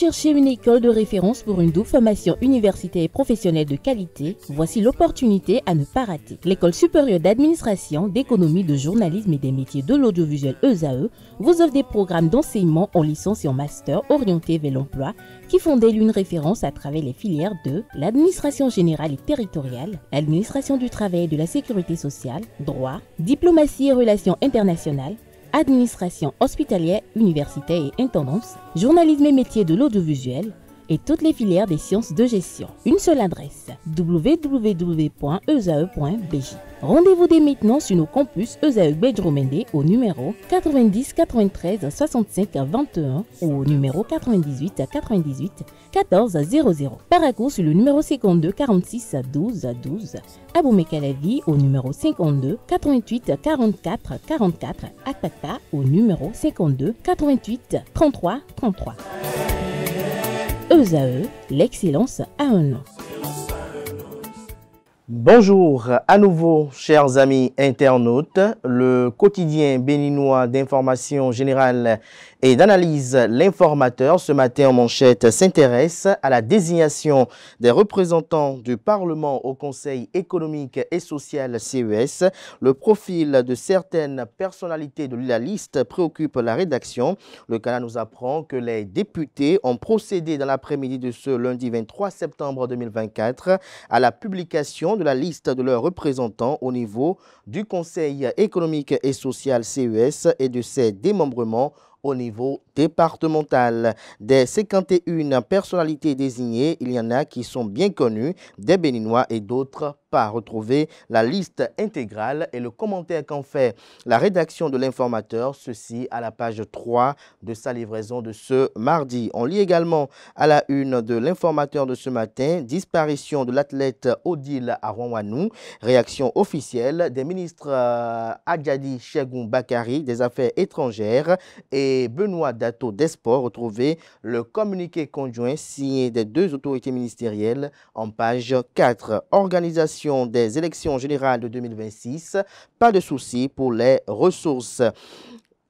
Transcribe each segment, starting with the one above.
Cherchez une école de référence pour une double formation universitaire et professionnelle de qualité, voici l'opportunité à ne pas rater. L'école supérieure d'administration, d'économie, de journalisme et des métiers de l'audiovisuel ESAE e vous offre des programmes d'enseignement en licence et en master orientés vers l'emploi qui font d'elle une référence à travers les filières de l'administration générale et territoriale, l'administration du travail et de la sécurité sociale, droit, diplomatie et relations internationales, administration hospitalière, université et intendance, journalisme et métiers de l'audiovisuel, et toutes les filières des sciences de gestion. Une seule adresse, www.esae.bj. Rendez-vous dès maintenant sur nos campus ESAE au numéro 90 93 65 21 ou au numéro 98 98 14 00. Paracours sur le numéro 52 46 12 12. Mekalavi au numéro 52 88 44 44. Akpata au numéro 52 88 33 33 eux à eux, l'excellence a un nom. Bonjour à nouveau, chers amis internautes. Le quotidien béninois d'information générale et d'analyse L'informateur, ce matin en manchette, s'intéresse à la désignation des représentants du Parlement au Conseil économique et social CES. Le profil de certaines personnalités de la liste préoccupe la rédaction. Le canal nous apprend que les députés ont procédé dans l'après-midi de ce lundi 23 septembre 2024 à la publication la liste de leurs représentants au niveau du Conseil économique et social CES et de ses démembrements au niveau départemental. Des 51 personnalités désignées, il y en a qui sont bien connues, des Béninois et d'autres pas. Retrouvez la liste intégrale et le commentaire qu'en fait la rédaction de l'informateur, ceci à la page 3 de sa livraison de ce mardi. On lit également à la une de l'informateur de ce matin, disparition de l'athlète Odile à réaction officielle des ministres euh, Adjadi Chegoun, Bakari des Affaires étrangères et et Benoît Dato d'Esport. Retrouvez le communiqué conjoint signé des deux autorités ministérielles en page 4. Organisation des élections générales de 2026, pas de souci pour les ressources.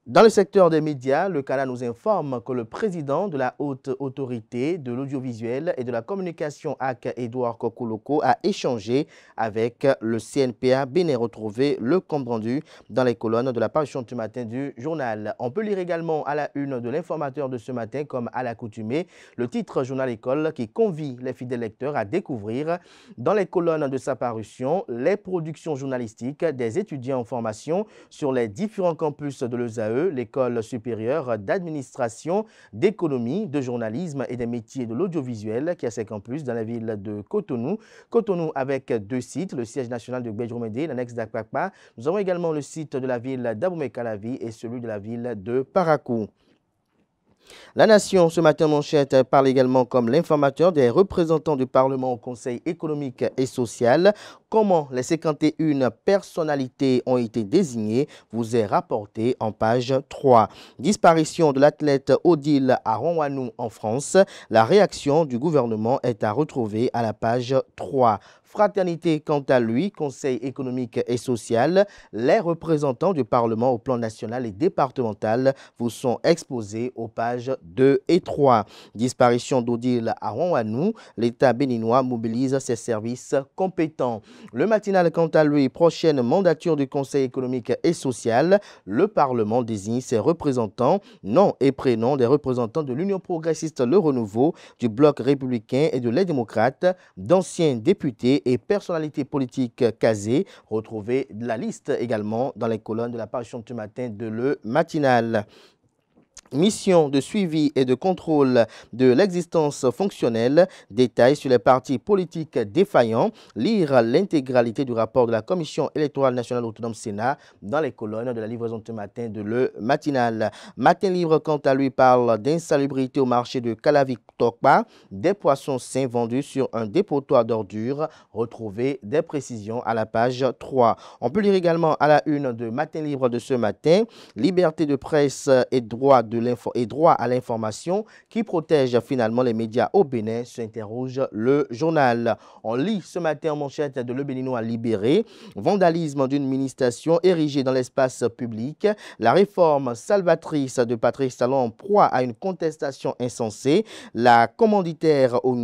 Dans le secteur des médias, le Cala nous informe que le président de la haute autorité de l'audiovisuel et de la communication AC, Edouard Kokuloko a échangé avec le CNPA et Retrouvé le compte rendu dans les colonnes de la parution du matin du journal. On peut lire également à la une de l'informateur de ce matin, comme à l'accoutumée, le titre Journal École qui convie les fidèles lecteurs à découvrir dans les colonnes de sa parution les productions journalistiques des étudiants en formation sur les différents campus de l'ESAE E, l'École supérieure d'administration, d'économie, de journalisme et des métiers de l'audiovisuel qui a ses campus dans la ville de Cotonou. Cotonou avec deux sites, le siège national de Béjromédé, l'annexe d'Akpakpa. Nous avons également le site de la ville d'Aboumekalavi et celui de la ville de Parakou. La Nation, ce matin, Manchette, parle également comme l'informateur des représentants du Parlement au Conseil économique et social comment les 51 personnalités ont été désignées vous est rapporté en page 3. Disparition de l'athlète Odile à en France. La réaction du gouvernement est à retrouver à la page 3. Fraternité, quant à lui, Conseil économique et social, les représentants du Parlement au plan national et départemental vous sont exposés aux pages 2 et 3. Disparition d'Odile à l'État béninois mobilise ses services compétents. Le matinal, quant à lui, prochaine mandature du Conseil économique et social, le Parlement désigne ses représentants, nom et prénom des représentants de l'Union progressiste Le Renouveau, du Bloc républicain et de les démocrate, d'anciens députés et personnalités politiques casées. Retrouvez la liste également dans les colonnes de la de du matin de Le Matinal mission de suivi et de contrôle de l'existence fonctionnelle, détails sur les partis politiques défaillants, lire l'intégralité du rapport de la Commission électorale nationale autonome Sénat dans les colonnes de la livraison de ce matin de Le Matinal. Matin Libre, quant à lui, parle d'insalubrité au marché de calavic tokpa des poissons sains vendus sur un dépotoir d'ordures. Retrouvez des précisions à la page 3. On peut lire également à la une de Matin Libre de ce matin, liberté de presse et droit de et droit à l'information qui protège finalement les médias au Bénin, s'interroge le journal. On lit ce matin en manchette de Le Béninois libéré, vandalisme d'une ministration érigée dans l'espace public, la réforme salvatrice de Patrice Talon en proie à une contestation insensée, la commanditaire au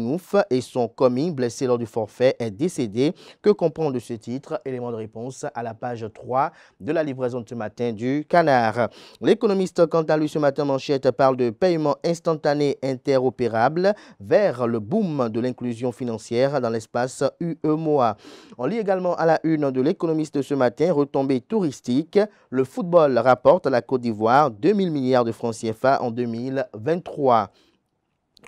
et son commis blessé lors du forfait est décédé. Que comprend de ce titre Élément de réponse à la page 3 de la livraison de ce matin du Canard. L'économiste, quant à lui, ce matin, manchette parle de paiement instantané interopérable vers le boom de l'inclusion financière dans l'espace UEMOA. On lit également à la une de l'économiste ce matin, retombée touristique, le football rapporte à la Côte d'Ivoire 2 000 milliards de francs CFA en 2023.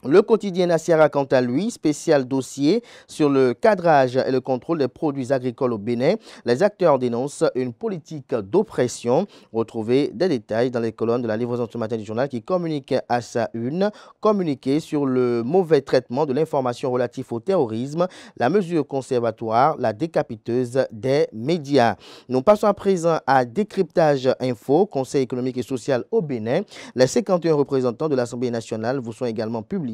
Le quotidien Nassiara, quant à lui, spécial dossier sur le cadrage et le contrôle des produits agricoles au Bénin. Les acteurs dénoncent une politique d'oppression. Retrouvez des détails dans les colonnes de la livraison ce matin du journal qui communique à sa une, communiqué sur le mauvais traitement de l'information relative au terrorisme, la mesure conservatoire, la décapiteuse des médias. Nous passons à présent à Décryptage Info, Conseil économique et social au Bénin. Les 51 représentants de l'Assemblée nationale vous sont également publiés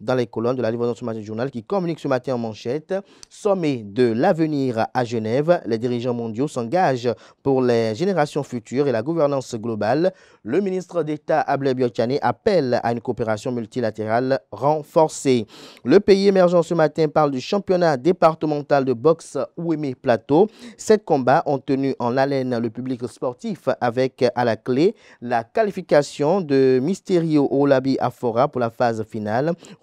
dans les colonnes de la livraison ce matin journal qui communique ce matin en manchette. Sommet de l'avenir à Genève, les dirigeants mondiaux s'engagent pour les générations futures et la gouvernance globale. Le ministre d'État Abel Biochani appelle à une coopération multilatérale renforcée. Le pays émergent ce matin parle du championnat départemental de boxe Ouémé Plateau. Sept combats ont tenu en haleine le public sportif avec à la clé la qualification de Mysterio Olabi Afora pour la phase finale.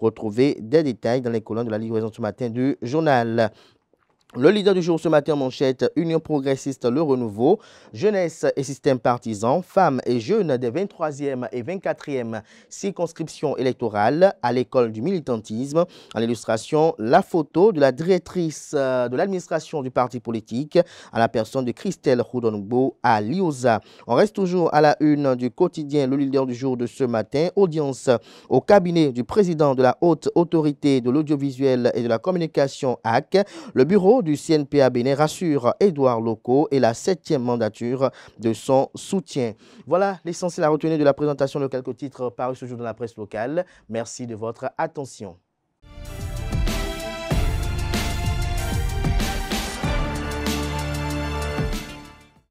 Retrouvez des détails dans les colonnes de la livraison ce matin du journal. Le leader du jour ce matin, manchette, Union progressiste, le renouveau, jeunesse et système partisan, femmes et jeunes des 23e et 24e circonscriptions électorales à l'école du militantisme. En illustration, la photo de la directrice euh, de l'administration du parti politique à la personne de Christelle Roudonbo à Lioza. On reste toujours à la une du quotidien, le leader du jour de ce matin, audience au cabinet du président de la haute autorité de l'audiovisuel et de la communication AC. Le bureau du CNPA Bénin rassure Édouard Loco et la septième mandature de son soutien. Voilà l'essentiel à retenir de la présentation de quelques titres paru ce jour dans la presse locale. Merci de votre attention.